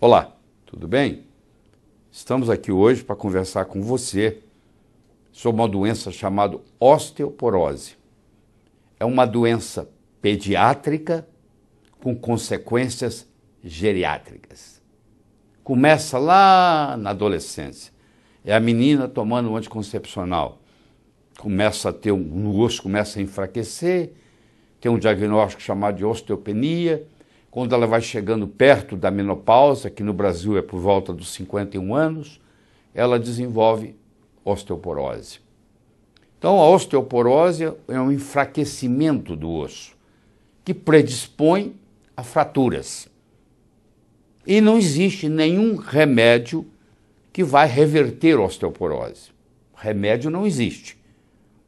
Olá, tudo bem? Estamos aqui hoje para conversar com você sobre uma doença chamada osteoporose. É uma doença pediátrica com consequências geriátricas. Começa lá na adolescência. É a menina tomando um anticoncepcional. Começa a ter um, o osso começa a enfraquecer, tem um diagnóstico chamado de osteopenia quando ela vai chegando perto da menopausa, que no Brasil é por volta dos 51 anos, ela desenvolve osteoporose. Então, a osteoporose é um enfraquecimento do osso, que predispõe a fraturas. E não existe nenhum remédio que vai reverter a osteoporose. Remédio não existe,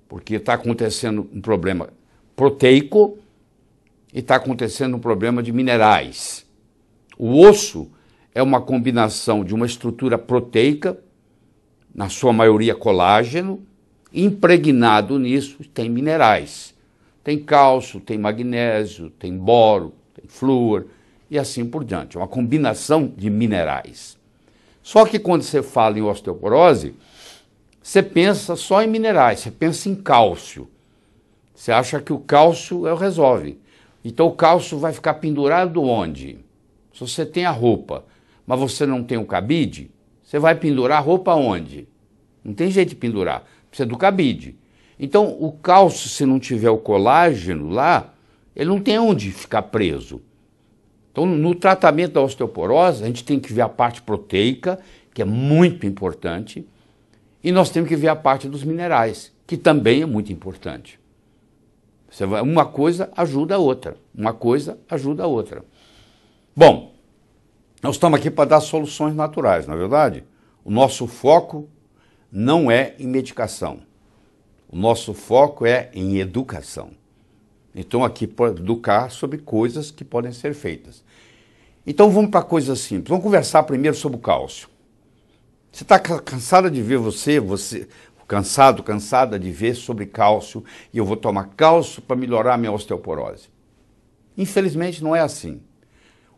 porque está acontecendo um problema proteico e está acontecendo um problema de minerais. O osso é uma combinação de uma estrutura proteica, na sua maioria colágeno, impregnado nisso tem minerais. Tem cálcio, tem magnésio, tem boro, tem flúor e assim por diante. É uma combinação de minerais. Só que quando você fala em osteoporose, você pensa só em minerais, você pensa em cálcio. Você acha que o cálcio é o resolve. Então o calço vai ficar pendurado onde? Se você tem a roupa, mas você não tem o cabide, você vai pendurar a roupa onde? Não tem jeito de pendurar, precisa do cabide. Então o calço, se não tiver o colágeno lá, ele não tem onde ficar preso. Então, no tratamento da osteoporose, a gente tem que ver a parte proteica, que é muito importante, e nós temos que ver a parte dos minerais, que também é muito importante. Você vai, uma coisa ajuda a outra, uma coisa ajuda a outra. Bom, nós estamos aqui para dar soluções naturais, na é verdade. O nosso foco não é em medicação. O nosso foco é em educação. Então aqui para educar sobre coisas que podem ser feitas. Então vamos para coisas simples. Vamos conversar primeiro sobre o cálcio. Você está cansada de ver você, você, cansado, cansada de ver sobre cálcio e eu vou tomar cálcio para melhorar minha osteoporose. Infelizmente não é assim.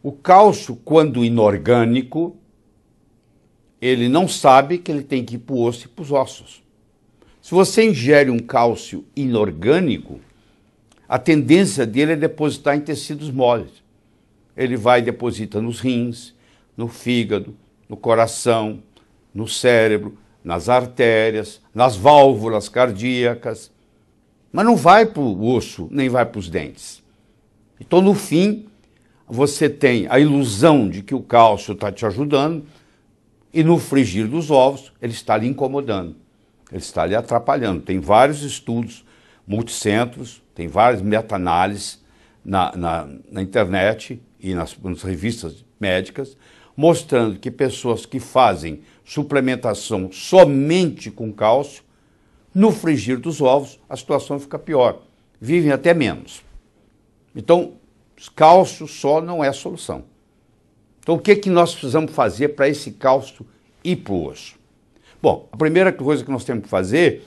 O cálcio, quando inorgânico, ele não sabe que ele tem que ir para o osso e para os ossos. Se você ingere um cálcio inorgânico, a tendência dele é depositar em tecidos moles. Ele vai e deposita nos rins, no fígado, no coração, no cérebro, nas artérias, nas válvulas cardíacas, mas não vai para o osso, nem vai para os dentes. Então, no fim, você tem a ilusão de que o cálcio está te ajudando e no frigir dos ovos ele está lhe incomodando, ele está lhe atrapalhando. Tem vários estudos multicentros, tem várias meta-análises na, na, na, internet e nas, nas revistas médicas mostrando que pessoas que fazem suplementação somente com cálcio, no frigir dos ovos, a situação fica pior, vivem até menos. Então, cálcio só não é a solução. Então, o que, é que nós precisamos fazer para esse cálcio ir para o osso? Bom, a primeira coisa que nós temos que fazer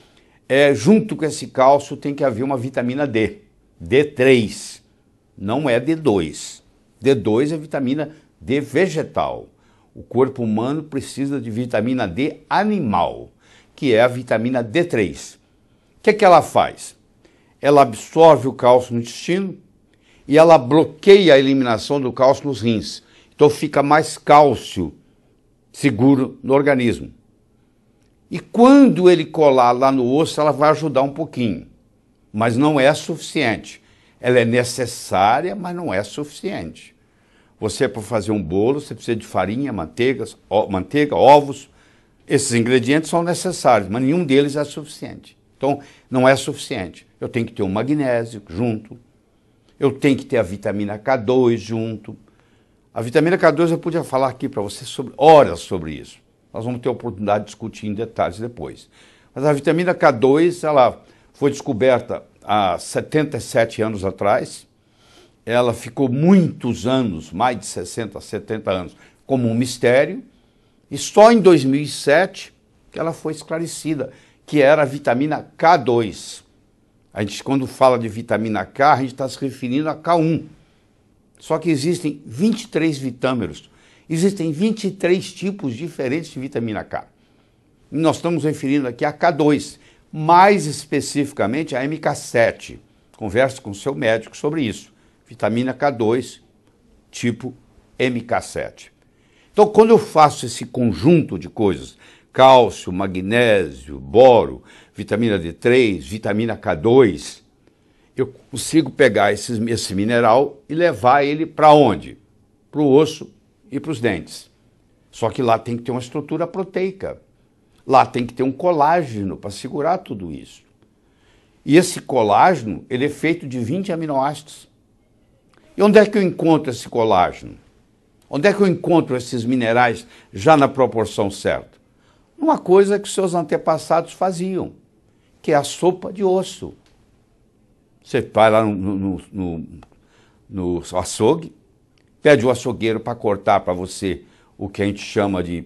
é, junto com esse cálcio, tem que haver uma vitamina D, D3, não é D2. D2 é vitamina D vegetal. O corpo humano precisa de vitamina D animal, que é a vitamina D3. O que, é que ela faz? Ela absorve o cálcio no intestino e ela bloqueia a eliminação do cálcio nos rins. Então fica mais cálcio seguro no organismo. E quando ele colar lá no osso, ela vai ajudar um pouquinho, mas não é suficiente. Ela é necessária, mas não é suficiente. Você, para fazer um bolo, você precisa de farinha, manteigas, manteiga, ovos. Esses ingredientes são necessários, mas nenhum deles é suficiente. Então, não é suficiente. Eu tenho que ter o magnésio junto, eu tenho que ter a vitamina K2 junto. A vitamina K2 eu podia falar aqui para você sobre horas sobre isso. Nós vamos ter a oportunidade de discutir em detalhes depois. Mas a vitamina K2, ela foi descoberta há 77 anos atrás ela ficou muitos anos, mais de 60, 70 anos, como um mistério, e só em 2007 que ela foi esclarecida, que era a vitamina K2. A gente, quando fala de vitamina K, a gente está se referindo a K1. Só que existem 23 vitâmeros, existem 23 tipos diferentes de vitamina K. E nós estamos referindo aqui a K2, mais especificamente a MK7. Converse com o seu médico sobre isso vitamina K2, tipo MK7. Então, quando eu faço esse conjunto de coisas, cálcio, magnésio, boro, vitamina D3, vitamina K2, eu consigo pegar esse, esse mineral e levar ele para onde? Para o osso e para os dentes. Só que lá tem que ter uma estrutura proteica. Lá tem que ter um colágeno para segurar tudo isso. E esse colágeno ele é feito de 20 aminoácidos. E onde é que eu encontro esse colágeno? Onde é que eu encontro esses minerais já na proporção certa? Uma coisa que seus antepassados faziam, que é a sopa de osso. Você vai lá no, no, no, no açougue, pede o açougueiro para cortar para você o que a gente chama de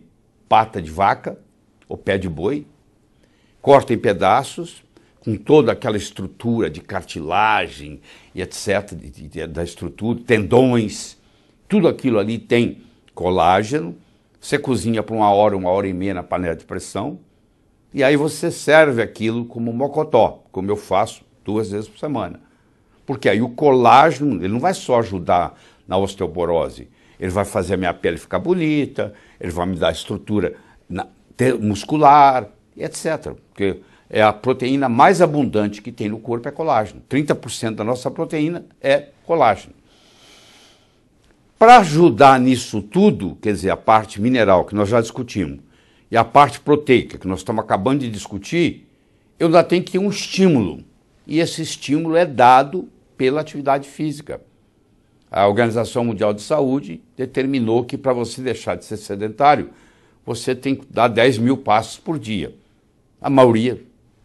pata de vaca, ou pé de boi, corta em pedaços, com toda aquela estrutura de cartilagem e etc, de, de, da estrutura, tendões, tudo aquilo ali tem colágeno. Você cozinha por uma hora, uma hora e meia na panela de pressão, e aí você serve aquilo como mocotó, como eu faço duas vezes por semana. Porque aí o colágeno, ele não vai só ajudar na osteoporose, ele vai fazer a minha pele ficar bonita, ele vai me dar estrutura na, ter, muscular, etc. Porque é a proteína mais abundante que tem no corpo é colágeno. 30% da nossa proteína é colágeno. Para ajudar nisso tudo, quer dizer, a parte mineral que nós já discutimos e a parte proteica que nós estamos acabando de discutir, eu ainda tenho que ter um estímulo. E esse estímulo é dado pela atividade física. A Organização Mundial de Saúde determinou que para você deixar de ser sedentário, você tem que dar 10 mil passos por dia. A maioria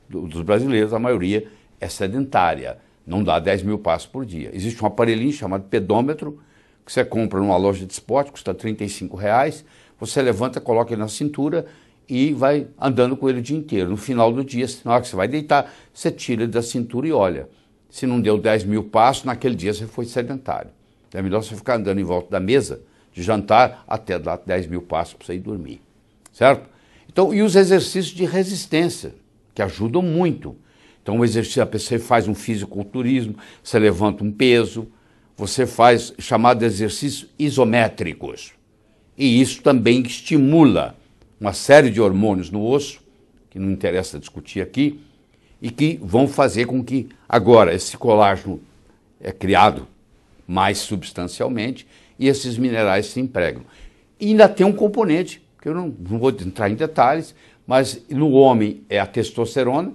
dos brasileiros, a maioria é sedentária, não dá 10 mil passos por dia. Existe um aparelhinho chamado pedômetro, que você compra numa loja de esporte, custa 35 reais, você levanta, coloca ele na cintura e vai andando com ele o dia inteiro. No final do dia, na hora que você vai deitar, você tira ele da cintura e olha. Se não deu 10 mil passos, naquele dia você foi sedentário. É melhor você ficar andando em volta da mesa de jantar até dar 10 mil passos para você ir dormir. Certo? Então, e os exercícios de resistência que ajudam muito. Então, o exercício, a faz um fisiculturismo, você levanta um peso, você faz chamado exercícios isométricos. E isso também estimula uma série de hormônios no osso, que não interessa discutir aqui, e que vão fazer com que agora esse colágeno é criado mais substancialmente e esses minerais se empregam. E ainda tem um componente, que eu não, não vou entrar em detalhes, mas no homem é a testosterona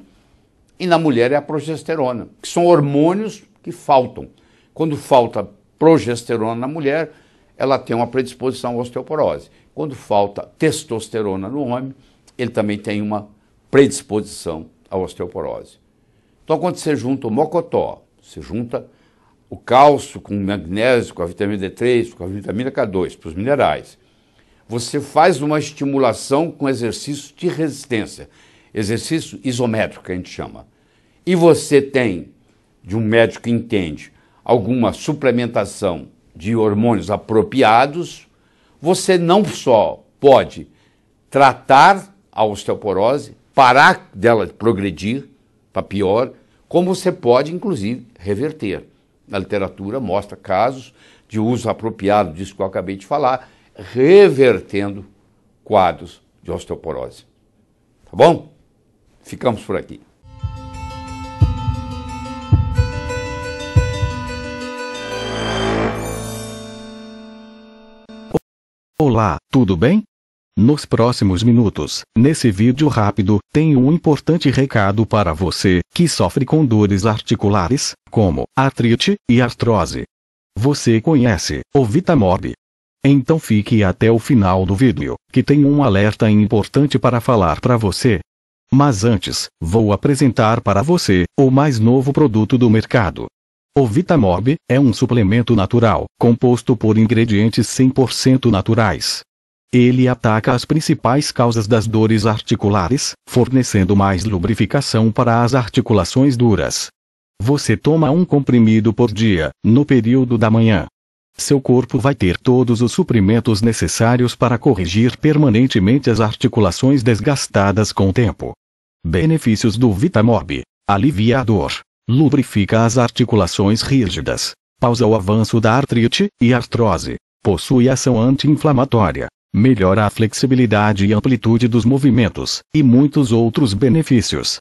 e na mulher é a progesterona, que são hormônios que faltam. Quando falta progesterona na mulher, ela tem uma predisposição à osteoporose. Quando falta testosterona no homem, ele também tem uma predisposição à osteoporose. Então, quando você junta o mocotó, você junta o cálcio com o magnésio, com a vitamina D3, com a vitamina K2, para os minerais, você faz uma estimulação com exercício de resistência, exercício isométrico que a gente chama. E você tem, de um médico que entende, alguma suplementação de hormônios apropriados, você não só pode tratar a osteoporose, parar dela de progredir para pior, como você pode, inclusive, reverter. A literatura mostra casos de uso apropriado disso que eu acabei de falar, revertendo quadros de osteoporose. Tá bom? Ficamos por aqui. Olá, tudo bem? Nos próximos minutos, nesse vídeo rápido, tenho um importante recado para você que sofre com dores articulares, como artrite e artrose. Você conhece o Vitamorb, então fique até o final do vídeo, que tem um alerta importante para falar para você. Mas antes, vou apresentar para você o mais novo produto do mercado. O Vitamob é um suplemento natural, composto por ingredientes 100% naturais. Ele ataca as principais causas das dores articulares, fornecendo mais lubrificação para as articulações duras. Você toma um comprimido por dia, no período da manhã, seu corpo vai ter todos os suprimentos necessários para corrigir permanentemente as articulações desgastadas com o tempo. Benefícios do Vitamob: alivia a dor, lubrifica as articulações rígidas, pausa o avanço da artrite e artrose, possui ação anti-inflamatória, melhora a flexibilidade e amplitude dos movimentos, e muitos outros benefícios.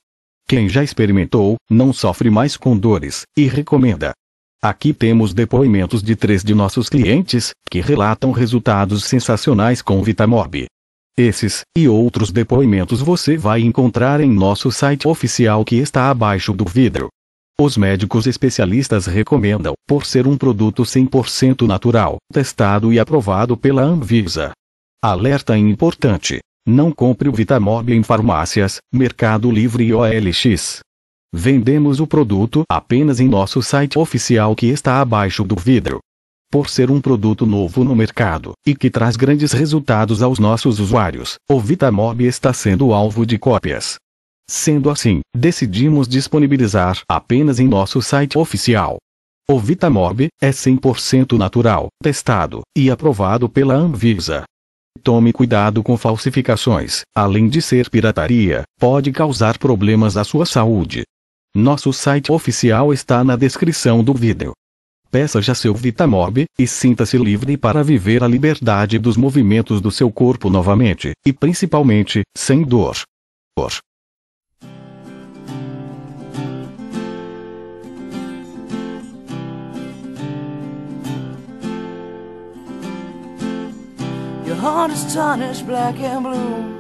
Quem já experimentou, não sofre mais com dores, e recomenda, Aqui temos depoimentos de três de nossos clientes, que relatam resultados sensacionais com Vitamob. Esses e outros depoimentos você vai encontrar em nosso site oficial que está abaixo do vidro. Os médicos especialistas recomendam, por ser um produto 100% natural, testado e aprovado pela Anvisa. Alerta importante: não compre o Vitamob em farmácias, Mercado Livre e OLX. Vendemos o produto apenas em nosso site oficial que está abaixo do vidro. Por ser um produto novo no mercado e que traz grandes resultados aos nossos usuários, o Vitamob está sendo alvo de cópias. Sendo assim, decidimos disponibilizar apenas em nosso site oficial. O Vitamob é 100% natural, testado e aprovado pela Anvisa. Tome cuidado com falsificações, além de ser pirataria, pode causar problemas à sua saúde. Nosso site oficial está na descrição do vídeo. Peça já seu Vitamob, e sinta-se livre para viver a liberdade dos movimentos do seu corpo novamente, e principalmente, sem dor. Your heart is tarnished black and blue